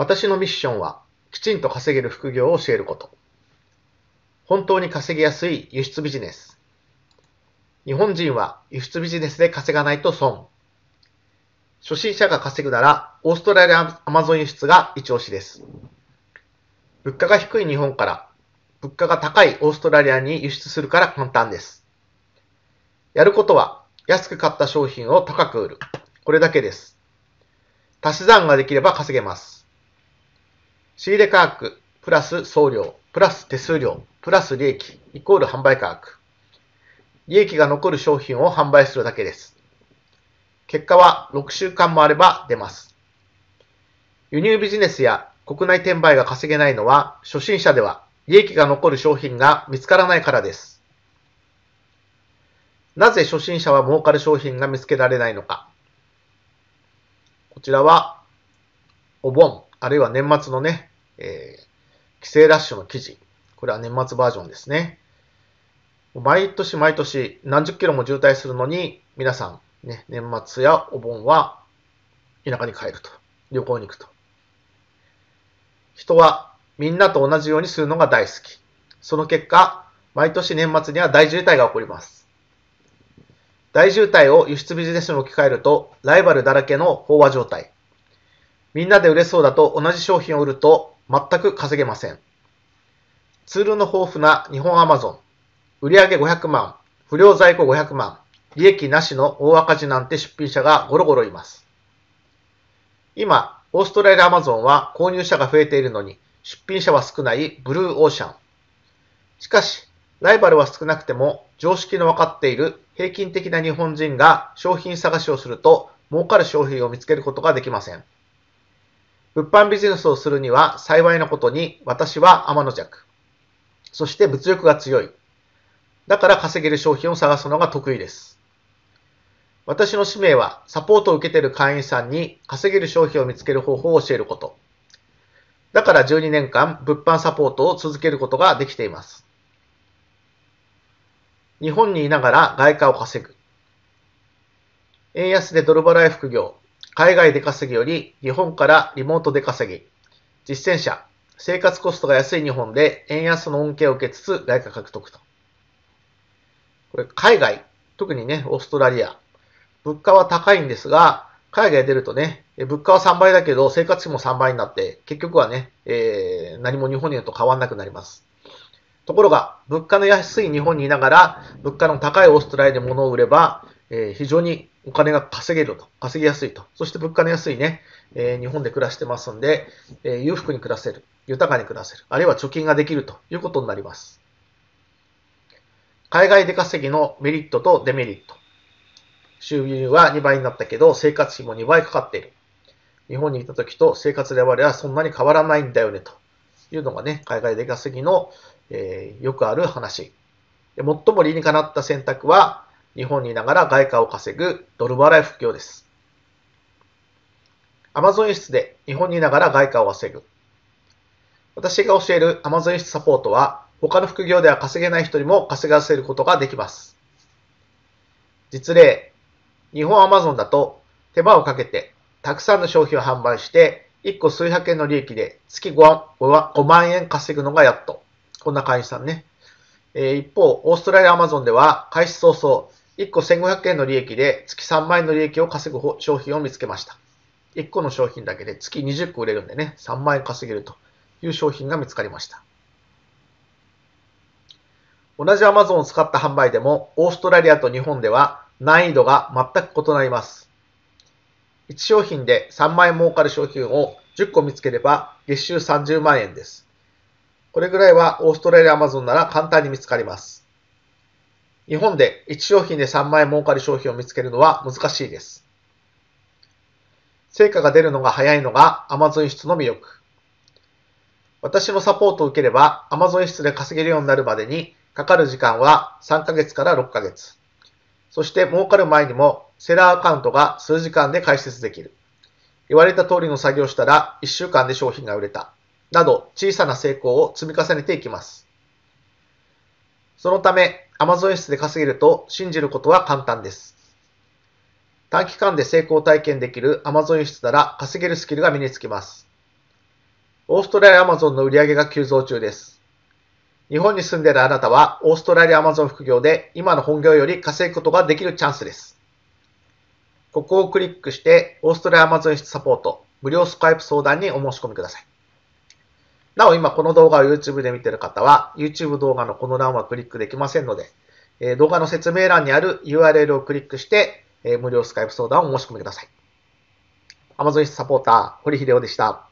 私のミッションは、きちんと稼げる副業を教えること。本当に稼ぎやすい輸出ビジネス。日本人は輸出ビジネスで稼がないと損。初心者が稼ぐなら、オーストラリアアマゾン輸出が一押しです。物価が低い日本から、物価が高いオーストラリアに輸出するから簡単です。やることは、安く買った商品を高く売る。これだけです。足し算ができれば稼げます。仕入れ価格、プラス送料、プラス手数料、プラス利益、イコール販売価格。利益が残る商品を販売するだけです。結果は6週間もあれば出ます。輸入ビジネスや国内転売が稼げないのは初心者では利益が残る商品が見つからないからです。なぜ初心者は儲かる商品が見つけられないのか。こちらはお盆、あるいは年末のね、えー、帰省ラッシュの記事。これは年末バージョンですね。毎年毎年何十キロも渋滞するのに、皆さん、ね、年末やお盆は田舎に帰ると。旅行に行くと。人はみんなと同じようにするのが大好き。その結果、毎年年末には大渋滞が起こります。大渋滞を輸出ビジネスに置き換えると、ライバルだらけの飽和状態。みんなで売れそうだと同じ商品を売ると、全く稼げません。ツールの豊富な日本アマゾン、売上500万、不良在庫500万、利益なしの大赤字なんて出品者がゴロゴロいます。今、オーストラリアアマゾンは購入者が増えているのに、出品者は少ないブルーオーシャン。しかし、ライバルは少なくても常識の分かっている平均的な日本人が商品探しをすると儲かる商品を見つけることができません。物販ビジネスをするには幸いなことに私は天の弱。そして物欲が強い。だから稼げる商品を探すのが得意です。私の使命はサポートを受けている会員さんに稼げる商品を見つける方法を教えること。だから12年間物販サポートを続けることができています。日本にいながら外貨を稼ぐ。円安でドル払い副業、海外で稼ぎより日本からリモートで稼ぎ。実践者、生活コストが安い日本で円安の恩恵を受けつつ外貨獲得と。これ海外、特にね、オーストラリア。物価は高いんですが、海外出るとね、物価は3倍だけど生活費も3倍になって、結局はね、えー、何も日本にると変わんなくなります。ところが、物価の安い日本にいながら、物価の高いオーストラリアで物を売れば、えー、非常にお金が稼げると、稼ぎやすいと、そして物価の安いね、えー、日本で暮らしてますんで、えー、裕福に暮らせる、豊かに暮らせる、あるいは貯金ができるということになります。海外出稼ぎのメリットとデメリット。収入は2倍になったけど、生活費も2倍かかっている。日本にいた時と生活レベルはそんなに変わらないんだよね、というのがね、海外出稼ぎの、えー、よくある話。最も理にかなった選択は、日本にいながら外貨を稼ぐドル払い副業です。Amazon 輸出で日本にいながら外貨を稼ぐ。私が教える Amazon 輸出サポートは、他の副業では稼げない人にも稼がせることができます。実例、日本アマゾンだと手間をかけてたくさんの商品を販売して1個数百円の利益で月 5, 5万円稼ぐのがやっと。こんな会社さんね。え一方、オーストラリアアマゾンでは開始早々1個1500円の利益で月3万円の利益を稼ぐ商品を見つけました。1個の商品だけで月20個売れるんでね、3万円稼げるという商品が見つかりました。同じ Amazon を使った販売でも、オーストラリアと日本では難易度が全く異なります。1商品で3万円儲かる商品を10個見つければ月収30万円です。これぐらいはオーストラリア Amazon なら簡単に見つかります。日本で1商品で3万円儲かる商品を見つけるのは難しいです。成果が出るのが早いのが Amazon 室の魅力。私のサポートを受ければ Amazon 室で稼げるようになるまでにかかる時間は3ヶ月から6ヶ月。そして儲かる前にもセラーアカウントが数時間で開設できる。言われた通りの作業したら1週間で商品が売れた。など小さな成功を積み重ねていきます。そのためアマゾン室で稼げると信じることは簡単です。短期間で成功体験できるアマゾン輸出なら稼げるスキルが身につきます。オーストラリアアマゾンの売り上げが急増中です。日本に住んでいるあなたはオーストラリアアマゾン副業で今の本業より稼ぐことができるチャンスです。ここをクリックしてオーストラリアアマゾン輸出サポート無料スカイプ相談にお申し込みください。なお、今この動画を YouTube で見ている方は、YouTube 動画のこの欄はクリックできませんので、え動画の説明欄にある URL をクリックして、え無料スカイプ相談をお申し込みください。Amazon サポーター、堀秀夫でした。